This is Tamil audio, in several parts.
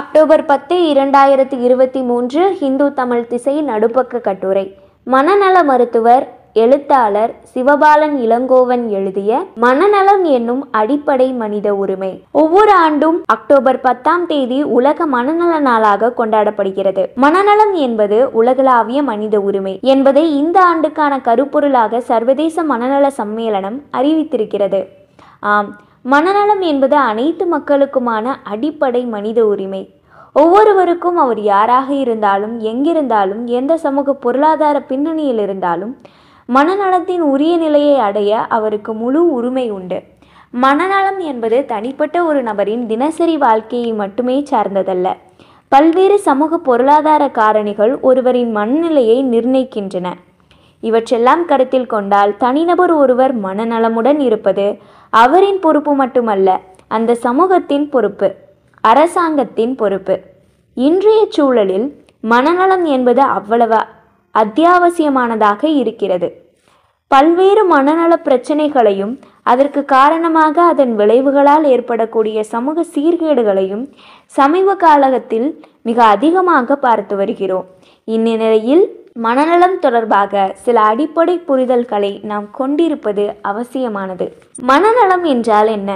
அக்டோபர் பத்து இரண்டாயிரத்தி இருபத்தி மூன்று ஹிந்து தமிழ் திசை நடுப்பக்க கட்டுரை மனநல மருத்துவர் எழுத்தாளர் சிவபாலன் இளங்கோவன் எழுதிய மனநலம் என்னும் அடிப்படை மனித உரிமை ஒவ்வொரு ஆண்டும் அக்டோபர் பத்தாம் தேதி உலக மனநல நாளாக கொண்டாடப்படுகிறது மனநலம் என்பது உலகளாவிய மனித உரிமை என்பதை இந்த ஆண்டுக்கான கருப்பொருளாக சர்வதேச மனநல சம்மேளனம் அறிவித்திருக்கிறது ஆம் மனநலம் என்பது அனைத்து மக்களுக்குமான அடிப்படை மனித உரிமை ஒவ்வொருவருக்கும் அவர் யாராக இருந்தாலும் எங்கிருந்தாலும் எந்த சமூக பொருளாதார பின்னணியில் இருந்தாலும் மனநலத்தின் உரிய நிலையை அடைய அவருக்கு முழு உரிமை உண்டு மனநலம் என்பது தனிப்பட்ட ஒரு நபரின் தினசரி வாழ்க்கையை மட்டுமே சார்ந்ததல்ல பல்வேறு சமூக பொருளாதார காரணிகள் ஒருவரின் மனநிலையை நிர்ணயிக்கின்றன இவற்றெல்லாம் கருத்தில் கொண்டால் தனிநபர் ஒருவர் மனநலமுடன் இருப்பது அவரின் பொறுப்பு மட்டுமல்ல அந்த சமூகத்தின் பொறுப்பு அரசாங்கத்தின் பொறுப்பு இன்றைய சூழலில் மனநலம் என்பது அவ்வளவு அத்தியாவசியமானதாக இருக்கிறது பல்வேறு மனநல பிரச்சனைகளையும் அதற்கு காரணமாக அதன் விளைவுகளால் ஏற்படக்கூடிய சமூக சீர்கேடுகளையும் சமீப காலகத்தில் மிக அதிகமாக பார்த்து வருகிறோம் இந்நிலையில் மனநலம் தொடர்பாக சில அடிப்படை புரிதல்களை நாம் கொண்டிருப்பது அவசியமானது மனநலம் என்றால் என்ன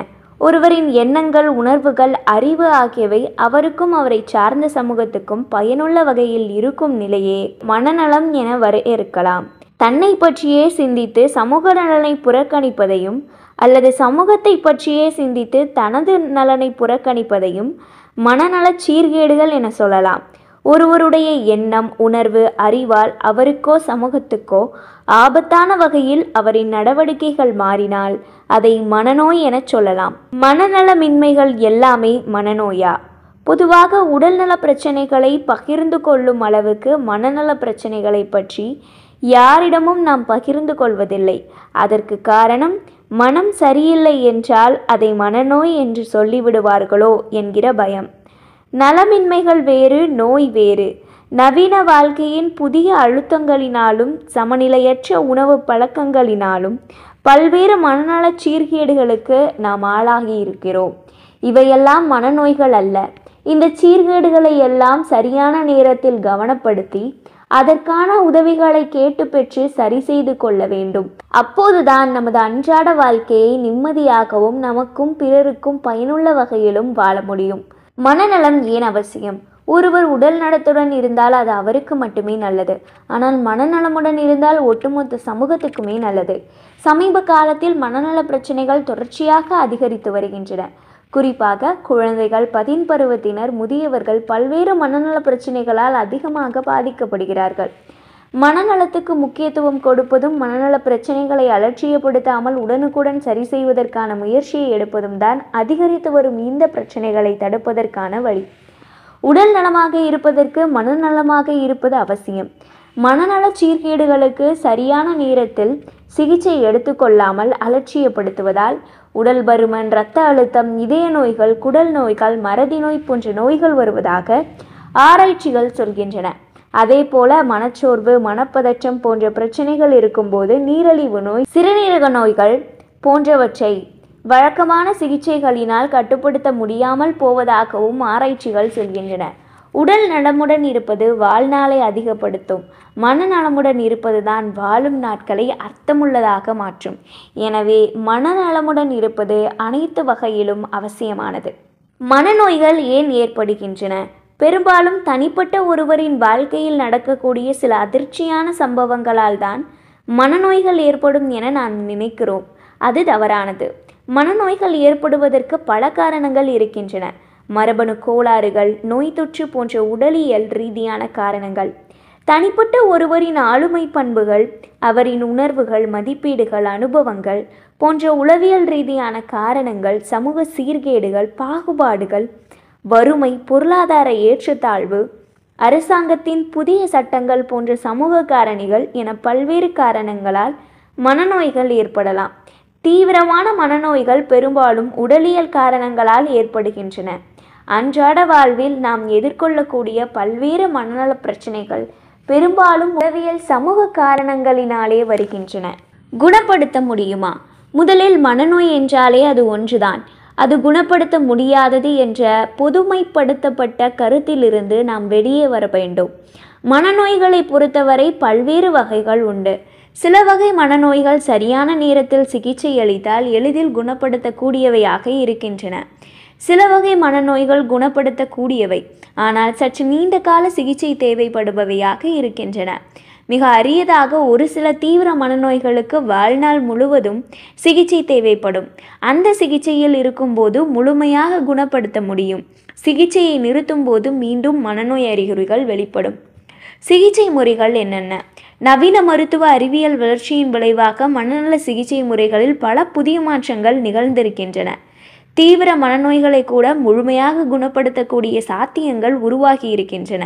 ஒருவரின் எண்ணங்கள் உணர்வுகள் அறிவு ஆகியவை அவருக்கும் அவரை சார்ந்த சமூகத்துக்கும் பயனுள்ள வகையில் இருக்கும் நிலையே மனநலம் என வரையறுக்கலாம் தன்னை பற்றியே சிந்தித்து சமூக நலனை புறக்கணிப்பதையும் அல்லது சமூகத்தை பற்றியே சிந்தித்து தனது நலனை புறக்கணிப்பதையும் மனநல சீர்கேடுகள் என சொல்லலாம் ஒருவருடைய எண்ணம் உணர்வு அறிவால் அவருக்கோ சமூகத்துக்கோ ஆபத்தான வகையில் அவரின் நடவடிக்கைகள் மாறினால் அதை மனநோய் எனச் சொல்லலாம் மனநலமின்மைகள் எல்லாமே மனநோயா பொதுவாக உடல்நல பிரச்சனைகளை பகிர்ந்து கொள்ளும் அளவுக்கு மனநல பிரச்சனைகளை பற்றி யாரிடமும் நாம் பகிர்ந்து கொள்வதில்லை அதற்கு காரணம் மனம் சரியில்லை என்றால் அதை மனநோய் என்று சொல்லிவிடுவார்களோ என்கிற பயம் நலமின்மைகள் வேறு நோய் வேறு நவீன வாழ்க்கையின் புதிய அழுத்தங்களினாலும் சமநிலையற்ற உணவு பழக்கங்களினாலும் பல்வேறு மனநல சீர்கேடுகளுக்கு நாம் ஆளாகி இருக்கிறோம் இவையெல்லாம் மனநோய்கள் அல்ல இந்த சீர்கேடுகளை எல்லாம் சரியான நேரத்தில் கவனப்படுத்தி அதற்கான உதவிகளை கேட்டு பெற்று சரி செய்து கொள்ள வேண்டும் அப்போதுதான் நமது அன்றாட வாழ்க்கையை நிம்மதியாகவும் நமக்கும் பிறருக்கும் பயனுள்ள வகையிலும் வாழ முடியும் மனநலம் ஏன் அவசியம் ஒருவர் உடல் நலத்துடன் இருந்தால் அது அவருக்கு மட்டுமே நல்லது ஆனால் மனநலமுடன் இருந்தால் ஒட்டுமொத்த சமூகத்துக்குமே நல்லது சமீப காலத்தில் மனநல பிரச்சனைகள் தொடர்ச்சியாக அதிகரித்து வருகின்றன குறிப்பாக குழந்தைகள் பதின் பருவத்தினர் முதியவர்கள் பல்வேறு மனநல பிரச்சனைகளால் அதிகமாக பாதிக்கப்படுகிறார்கள் மனநலத்துக்கு முக்கியத்துவம் கொடுப்பதும் மனநல பிரச்சனைகளை அலட்சியப்படுத்தாமல் உடனுக்குடன் சரி செய்வதற்கான முயற்சியை எடுப்பதும் தான் அதிகரித்து வரும் இந்த பிரச்சனைகளை தடுப்பதற்கான வழி உடல் நலமாக இருப்பதற்கு மனநலமாக இருப்பது அவசியம் மனநல சீர்கேடுகளுக்கு சரியான நேரத்தில் சிகிச்சை எடுத்துக்கொள்ளாமல் அலட்சியப்படுத்துவதால் உடல் பருமன் இரத்த அழுத்தம் இதய நோய்கள் குடல் நோய்கள் மறதி நோய் போன்ற நோய்கள் வருவதாக ஆராய்ச்சிகள் சொல்கின்றன அதே போல மனச்சோர்வு மனப்பதற்றம் போன்ற பிரச்சனைகள் இருக்கும்போது நீரழிவு நோய் சிறுநீரக நோய்கள் போன்றவற்றை வழக்கமான சிகிச்சைகளினால் கட்டுப்படுத்த முடியாமல் போவதாகவும் ஆராய்ச்சிகள் சொல்கின்றன உடல் நலமுடன் இருப்பது வாழ்நாளை அதிகப்படுத்தும் மன நலமுடன் இருப்பதுதான் வாழும் நாட்களை அர்த்தமுள்ளதாக மாற்றும் எனவே மனநலமுடன் இருப்பது அனைத்து வகையிலும் அவசியமானது மனநோய்கள் ஏன் ஏற்படுகின்றன பெரும்பாலும் தனிப்பட்ட ஒருவரின் வாழ்க்கையில் நடக்கக்கூடிய சில அதிர்ச்சியான சம்பவங்களால் தான் மனநோய்கள் ஏற்படும் என நான் நினைக்கிறோம் அது தவறானது மனநோய்கள் ஏற்படுவதற்கு பல காரணங்கள் இருக்கின்றன மரபணு கோளாறுகள் நோய் தொற்று போன்ற உடலியல் ரீதியான காரணங்கள் தனிப்பட்ட ஒருவரின் ஆளுமை பண்புகள் அவரின் உணர்வுகள் மதிப்பீடுகள் அனுபவங்கள் போன்ற உளவியல் ரீதியான காரணங்கள் சமூக சீர்கேடுகள் பாகுபாடுகள் வறுமை பொருளாதார ஏற்றத்தாழ்வு அரசாங்கத்தின் புதிய சட்டங்கள் போன்ற சமூக காரணிகள் என பல்வேறு காரணங்களால் மனநோய்கள் ஏற்படலாம் தீவிரமான மனநோய்கள் பெரும்பாலும் உடலியல் காரணங்களால் ஏற்படுகின்றன அன்றாட வாழ்வில் நாம் எதிர்கொள்ளக்கூடிய பல்வேறு மனநல பிரச்சனைகள் பெரும்பாலும் உளவியல் சமூக காரணங்களினாலே வருகின்றன குணப்படுத்த முடியுமா முதலில் மனநோய் என்றாலே அது ஒன்றுதான் அது குணப்படுத்த முடியாதது என்ற பொதுமைப்படுத்தப்பட்ட கருத்திலிருந்து நாம் வெளியே வர வேண்டும் மனநோய்களை பொறுத்தவரை பல்வேறு வகைகள் உண்டு சில வகை மனநோய்கள் சரியான நேரத்தில் சிகிச்சை அளித்தால் எளிதில் குணப்படுத்தக்கூடியவையாக இருக்கின்றன சில வகை மனநோய்கள் குணப்படுத்தக்கூடியவை ஆனால் சற்று நீண்ட கால சிகிச்சை தேவைப்படுபவையாக இருக்கின்றன மிக அரியதாக ஒரு சில தீவிர மனநோய்களுக்கு வாழ்நாள் முழுவதும் சிகிச்சை தேவைப்படும் அந்த சிகிச்சையில் இருக்கும்போது முழுமையாக குணப்படுத்த முடியும் சிகிச்சையை நிறுத்தும் போது மீண்டும் மனநோய் அறிகுறிகள் வெளிப்படும் சிகிச்சை முறைகள் என்னென்ன நவீன மருத்துவ அறிவியல் வளர்ச்சியின் விளைவாக மனநல சிகிச்சை முறைகளில் பல புதிய மாற்றங்கள் நிகழ்ந்திருக்கின்றன தீவிர மனநோய்களை கூட முழுமையாக குணப்படுத்தக்கூடிய சாத்தியங்கள் உருவாகி இருக்கின்றன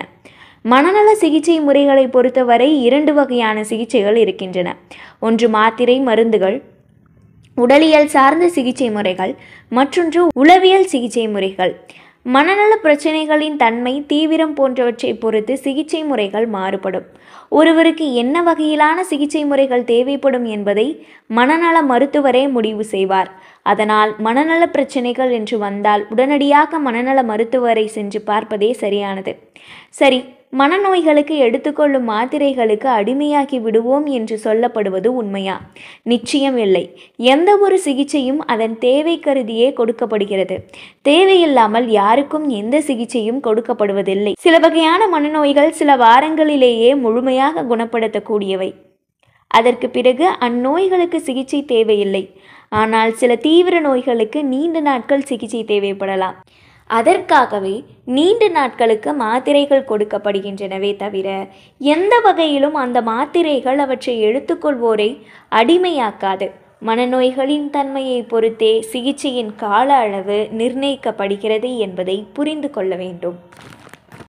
மனநல சிகிச்சை முறைகளை பொறுத்தவரை இரண்டு வகையான சிகிச்சைகள் இருக்கின்றன ஒன்று மாத்திரை மருந்துகள் உடலியல் சார்ந்த சிகிச்சை முறைகள் மற்றொன்று உளவியல் சிகிச்சை முறைகள் மனநல பிரச்சனைகளின் தன்மை தீவிரம் போன்றவற்றை பொறுத்து சிகிச்சை முறைகள் மாறுபடும் ஒருவருக்கு என்ன வகையிலான சிகிச்சை முறைகள் தேவைப்படும் என்பதை மனநல மருத்துவரே முடிவு செய்வார் அதனால் மனநல பிரச்சனைகள் என்று வந்தால் உடனடியாக மனநல மருத்துவரை சென்று பார்ப்பதே சரியானது சரி மனநோய்களுக்கு எடுத்துக்கொள்ளும் மாத்திரைகளுக்கு அடிமையாகி விடுவோம் என்று சொல்லப்படுவது உண்மையா நிச்சயம் இல்லை எந்த ஒரு சிகிச்சையும் அதன் தேவை கருதியே கொடுக்கப்படுகிறது தேவையில்லாமல் யாருக்கும் எந்த சிகிச்சையும் கொடுக்கப்படுவதில்லை சில வகையான மனநோய்கள் சில வாரங்களிலேயே முழுமையாக குணப்படுத்தக்கூடியவை அதற்கு பிறகு அந்நோய்களுக்கு சிகிச்சை தேவையில்லை ஆனால் சில தீவிர நோய்களுக்கு நீண்ட நாட்கள் சிகிச்சை தேவைப்படலாம் அதற்காகவே நீண்ட நாட்களுக்கு மாத்திரைகள் கொடுக்கப்படுகின்றனவே தவிர எந்த வகையிலும் அந்த மாத்திரைகள் அவற்றை எடுத்துக்கொள்வோரை அடிமையாக்காது மனநோய்களின் தன்மையை பொறுத்தே சிகிச்சையின் கால அளவு நிர்ணயிக்கப்படுகிறது என்பதை புரிந்து கொள்ள வேண்டும்